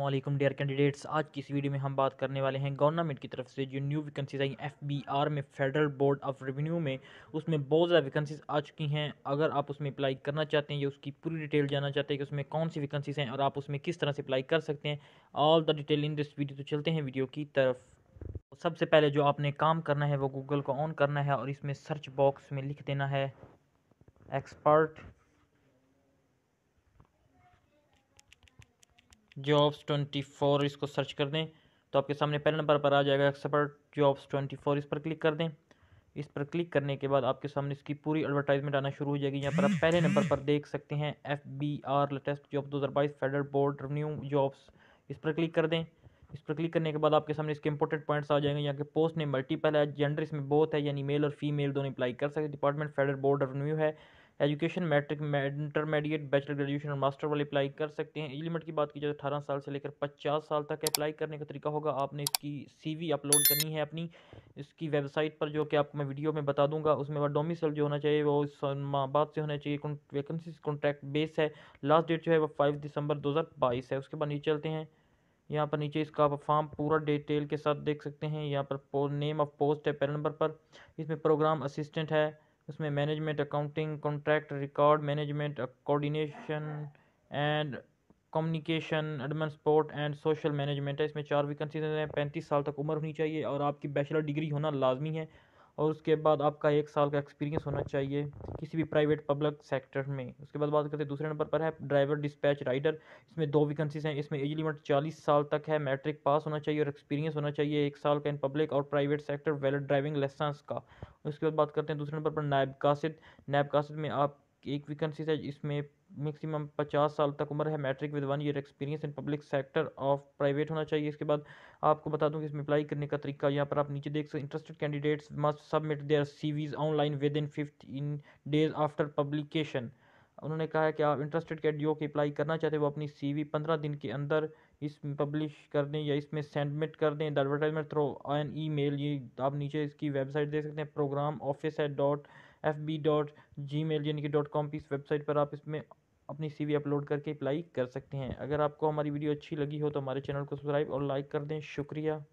अलमैकम dare candidates आज की इस वीडियो में हम बात करने वाले हैं गवर्नमेंट की तरफ से जो न्यू वैकेंसीज आई एफ बी आर में फेडरल बोर्ड ऑफ रेवेन्यू में उसमें बहुत ज़्यादा वैकेंसीज आ चुकी हैं अगर आप उसमें अप्लाई करना चाहते हैं या उसकी पूरी डिटेल जानना चाहते हैं कि उसमें कौन सी वैकेंसीज हैं और आप उसमें किस तरह से अप्लाई कर सकते हैं all the detail in this video तो चलते हैं वीडियो की तरफ तो सबसे पहले जो आपने काम करना है वो गूगल को ऑन करना है और इसमें सर्च बॉक्स में लिख देना है एक्सपर्ट जॉब्स ट्वेंटी फोर इसको सर्च कर दें तो आपके सामने पहले नंबर पर आ जाएगा एक्सपर्ट जॉब्स ट्वेंटी फोर इस पर क्लिक कर दें इस पर क्लिक करने के बाद आपके सामने इसकी पूरी एडवर्टाइजमेंट आना शुरू हो जाएगी यहाँ पर आप पहले नंबर पर देख सकते हैं F B R latest job दो हज़ार बाईस फेडरल बोर्ड रेवन्यू जॉब्स इस पर क्लिक कर दें इस पर क्लिक करने के बाद आपके सामने इसके इंपॉर्टेंट पॉइंट्स आ जाएंगे यहाँ के पोस्ट ने मल्टीपल है जेंडर इसमें बहुत है यानी मेल और फीमेल दोनों अप्लाई कर सकते डिपार्टमेंट फेडरल बोर्ड रेवन्यू है education matric intermediate bachelor graduation और मास्टर वाले अप्लाई कर सकते हैं एज लिमिट की बात की जाए तो अठारह साल से लेकर पचास साल तक अप्लाई करने का तरीका होगा आपने इसकी सीवी अपलोड करनी है अपनी इसकी वेबसाइट पर जो कि आपको मैं वीडियो में बता दूंगा उसमें वह डोमिसल जो होना चाहिए वो इस्लामाबाद से होना चाहिए वैकेंसी कॉन्ट्रैक्ट बेस है लास्ट डेट जो है वो फाइव दिसंबर दो हज़ार बाईस है उसके बाद नीचे चलते हैं यहाँ पर नीचे इसका आप फॉर्म पूरा डिटेल के साथ देख सकते हैं यहाँ पर नेम ऑफ पोस्ट है पैर नंबर पर इसमें प्रोग्राम असिस्टेंट है उसमें management accounting contract record management coordination and communication admin support and social management है इसमें चार वैकेंसी हैं पैंतीस साल तक उम्र होनी चाहिए और आपकी बैचलर डिग्री होना लाजमी है और उसके बाद आपका एक साल का एक्सपीरियंस होना चाहिए किसी भी प्राइवेट पब्लिक सेक्टर में उसके बाद बात करते हैं दूसरे नंबर पर है ड्राइवर डिस्पैच राइडर इसमें दो वैकेंसीज हैं इसमें एज लिमिट चालीस साल तक है मैट्रिक पास होना चाहिए और एक्सपीरियंस होना चाहिए एक साल का इन पब्लिक और private sector valid driving licence का उसके बाद बात करते हैं दूसरे नंबर पर नायब कासिद नायब कासिद में आप एक वैकेंसी है इसमें मैक्सिमम पचास साल तक उम्र है matric with one year experience in public sector of private होना चाहिए इसके बाद आपको बता दूं कि इसमें अप्लाई करने का तरीका यहाँ पर आप नीचे देख सकते interested candidates must submit their CVs online within fifteen days after publication उन्होंने कहा है कि आप इंटरेस्टेड कैंडिडेट की अप्लाई करना चाहते हैं वो अपनी सी वी पंद्रह दिन के अंदर इस पब्लिश कर दें या इसमें सेंडमिट कर दें advertisement through an email ये आप नीचे इसकी वेबसाइट देख सकते हैं प्रोग्राम ऑफिस है dot F B dot gmail यानी कि डॉट कॉम की इस वेबसाइट पर आप इसमें अपनी सीवी अपलोड करके अप्लाई कर सकते हैं अगर आपको हमारी वीडियो अच्छी लगी हो तो हमारे चैनल को सब्सक्राइब और लाइक कर दें शुक्रिया